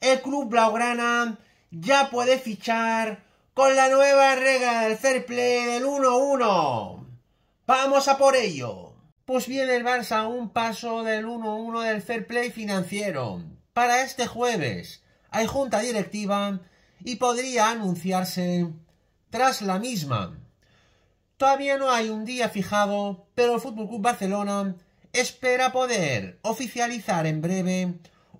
el club blaugrana ya puede fichar con la nueva regla del fair play del 1-1. Vamos a por ello. Pues viene el Barça a un paso del 1-1 del fair play financiero. Para este jueves hay junta directiva y podría anunciarse tras la misma. Todavía no hay un día fijado, pero el FC Barcelona espera poder oficializar en breve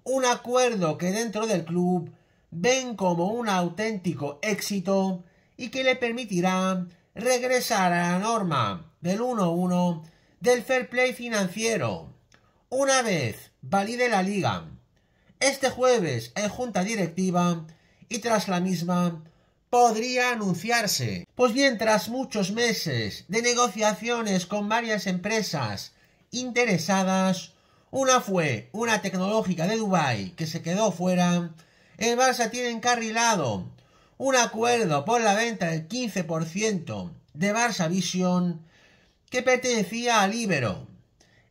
un acuerdo que dentro del club ven como un auténtico éxito y que le permitirá regresar a la norma del 1-1 del fair play financiero. Una vez valide la liga, este jueves en junta directiva y tras la misma podría anunciarse. Pues bien, tras muchos meses de negociaciones con varias empresas interesadas, una fue una tecnológica de Dubai que se quedó fuera. El Barça tiene encarrilado un acuerdo por la venta del 15% de Barça Vision que pertenecía a Libero.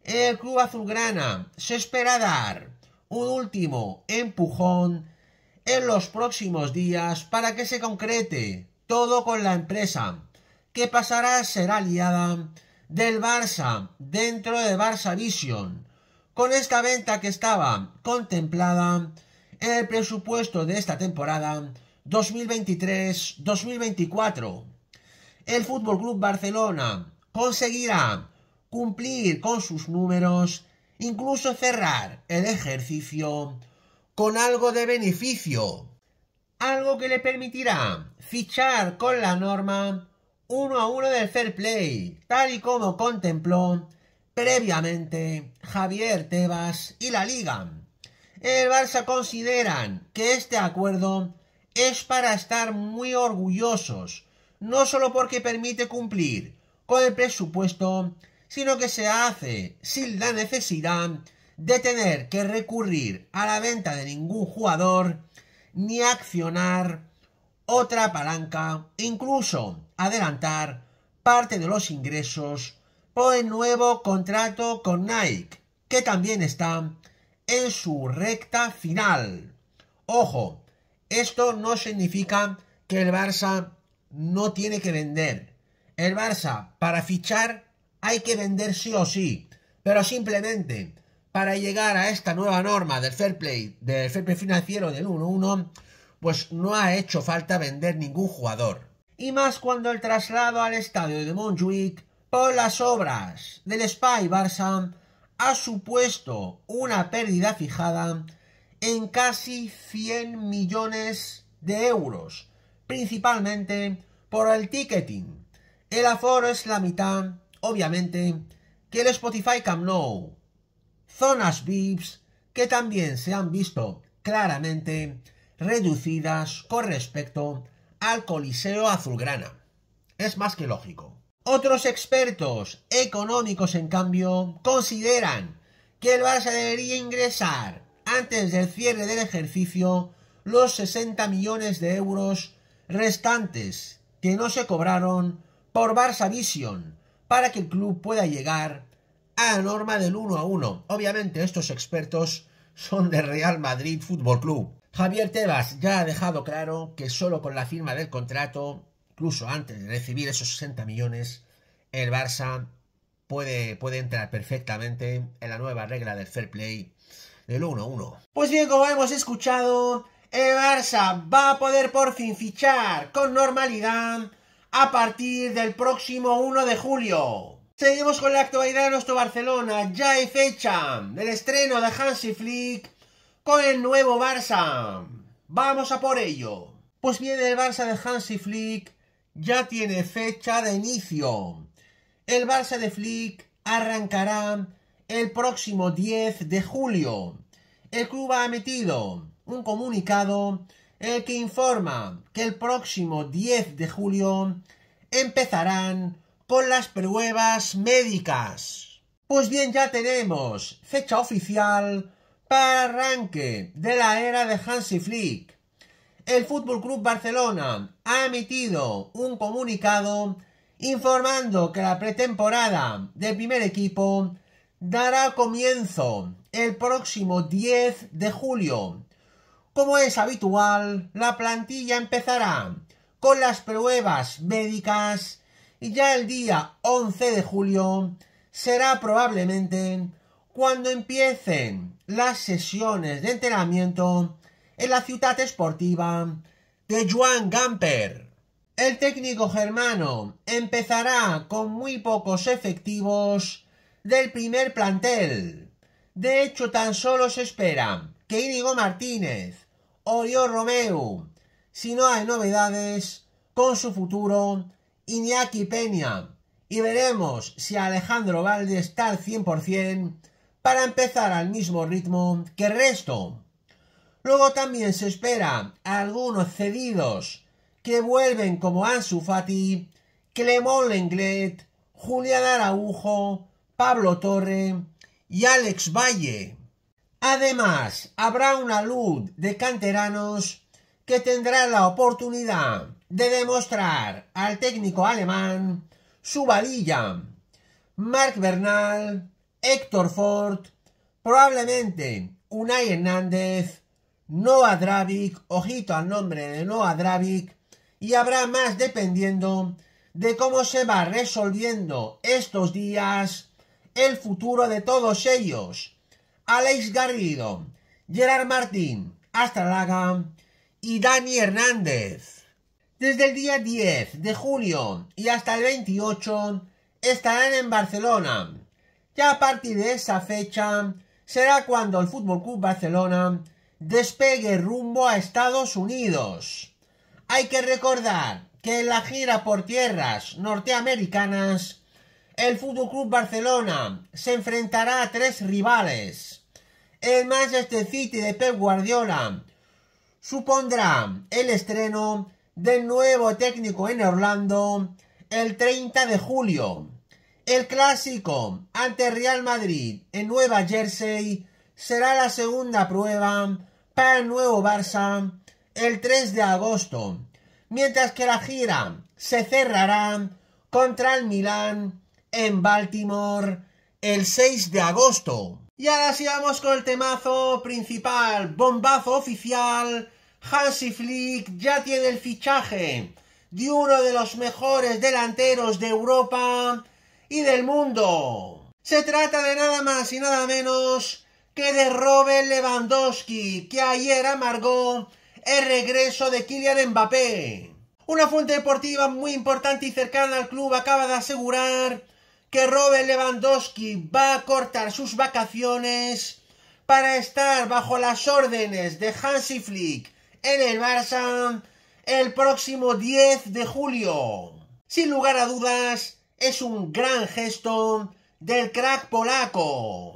El club azulgrana se espera dar un último empujón en los próximos días para que se concrete todo con la empresa, que pasará a ser aliada del Barça dentro de Barça Vision con esta venta que estaba contemplada en el presupuesto de esta temporada 2023-2024, el Fútbol Club Barcelona conseguirá cumplir con sus números, incluso cerrar el ejercicio con algo de beneficio, algo que le permitirá fichar con la norma uno a uno del fair play, tal y como contempló Previamente, Javier Tebas y la Liga. El Barça consideran que este acuerdo es para estar muy orgullosos, no solo porque permite cumplir con el presupuesto, sino que se hace sin la necesidad de tener que recurrir a la venta de ningún jugador ni accionar otra palanca, incluso adelantar parte de los ingresos el nuevo contrato con Nike, que también está en su recta final. Ojo, esto no significa que el Barça no tiene que vender. El Barça, para fichar, hay que vender sí o sí. Pero simplemente, para llegar a esta nueva norma del fair play, del fair play financiero del 1-1, pues no ha hecho falta vender ningún jugador. Y más cuando el traslado al estadio de Montjuic por las obras del Spy Barça ha supuesto una pérdida fijada en casi 100 millones de euros, principalmente por el ticketing. El aforo es la mitad, obviamente, que el Spotify Camp Nou. Zonas VIPs que también se han visto claramente reducidas con respecto al Coliseo Azulgrana. Es más que lógico. Otros expertos económicos, en cambio, consideran que el Barça debería ingresar antes del cierre del ejercicio los 60 millones de euros restantes que no se cobraron por Barça Vision para que el club pueda llegar a la norma del 1 a 1. Obviamente estos expertos son del Real Madrid Fútbol Club. Javier Tebas ya ha dejado claro que solo con la firma del contrato incluso antes de recibir esos 60 millones, el Barça puede, puede entrar perfectamente en la nueva regla del fair play del 1-1. Pues bien, como hemos escuchado, el Barça va a poder por fin fichar con normalidad a partir del próximo 1 de julio. Seguimos con la actualidad de nuestro Barcelona. Ya hay fecha del estreno de Hansi Flick con el nuevo Barça. Vamos a por ello. Pues viene el Barça de Hansi Flick ya tiene fecha de inicio. El Barça de Flick arrancará el próximo 10 de julio. El club ha emitido un comunicado el que informa que el próximo 10 de julio empezarán con las pruebas médicas. Pues bien, ya tenemos fecha oficial para arranque de la era de Hansi Flick el Fútbol Club Barcelona ha emitido un comunicado informando que la pretemporada del primer equipo dará comienzo el próximo 10 de julio. Como es habitual, la plantilla empezará con las pruebas médicas y ya el día 11 de julio será probablemente cuando empiecen las sesiones de entrenamiento en la ciudad esportiva de Juan Gamper. El técnico germano empezará con muy pocos efectivos del primer plantel. De hecho, tan solo se espera que Íñigo Martínez, Oriol Romeo, si no hay novedades con su futuro, Iñaki Peña. Y veremos si Alejandro Valdés está al 100% para empezar al mismo ritmo que el resto. Luego también se espera a algunos cedidos que vuelven como Ansu Fati, Clemón Lenglet, Julián Araujo, Pablo Torre y Alex Valle. Además, habrá una luz de canteranos que tendrá la oportunidad de demostrar al técnico alemán su valilla. Marc Bernal, Héctor Ford, probablemente Unai Hernández Noah Dravik, ojito al nombre de Noah Dravik... y habrá más dependiendo de cómo se va resolviendo estos días el futuro de todos ellos. Alex Garrido, Gerard Martín, Astralaga y Dani Hernández. Desde el día 10 de julio y hasta el 28 estarán en Barcelona. Ya a partir de esa fecha será cuando el Fútbol Club Barcelona despegue rumbo a Estados Unidos. Hay que recordar que en la gira por tierras norteamericanas, el Fútbol Club Barcelona se enfrentará a tres rivales. El Manchester City de Pep Guardiola supondrá el estreno del nuevo técnico en Orlando el 30 de julio. El clásico ante Real Madrid en Nueva Jersey será la segunda prueba el nuevo Barça el 3 de agosto, mientras que la gira se cerrará contra el Milán en Baltimore el 6 de agosto. Y ahora sigamos con el temazo principal, bombazo oficial. Hansi Flick ya tiene el fichaje de uno de los mejores delanteros de Europa y del mundo. Se trata de nada más y nada menos de Robert Lewandowski, que ayer amargó el regreso de Kylian Mbappé. Una fuente deportiva muy importante y cercana al club acaba de asegurar que Robert Lewandowski va a cortar sus vacaciones para estar bajo las órdenes de Hansi Flick en el Barça el próximo 10 de julio. Sin lugar a dudas, es un gran gesto del crack polaco.